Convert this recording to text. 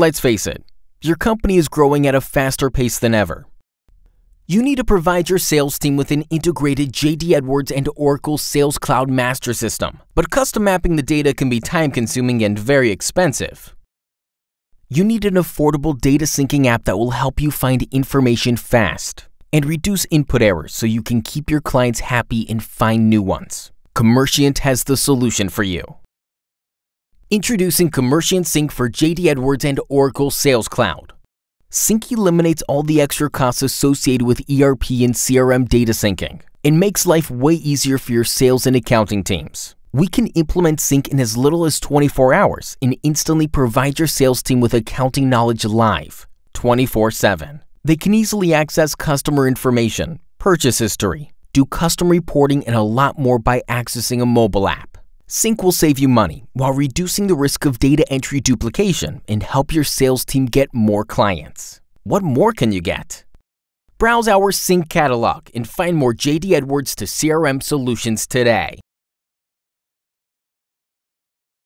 Let's face it, your company is growing at a faster pace than ever. You need to provide your sales team with an integrated JD Edwards and Oracle Sales Cloud master system, but custom mapping the data can be time consuming and very expensive. You need an affordable data syncing app that will help you find information fast and reduce input errors so you can keep your clients happy and find new ones. Commerciant has the solution for you. Introducing Commerciant Sync for JD Edwards and Oracle Sales Cloud. Sync eliminates all the extra costs associated with ERP and CRM data syncing and makes life way easier for your sales and accounting teams. We can implement Sync in as little as 24 hours and instantly provide your sales team with accounting knowledge live, 24 7. They can easily access customer information, purchase history, do custom reporting, and a lot more by accessing a mobile app. Sync will save you money while reducing the risk of data entry duplication and help your sales team get more clients. What more can you get? Browse our Sync catalog and find more JD Edwards to CRM solutions today.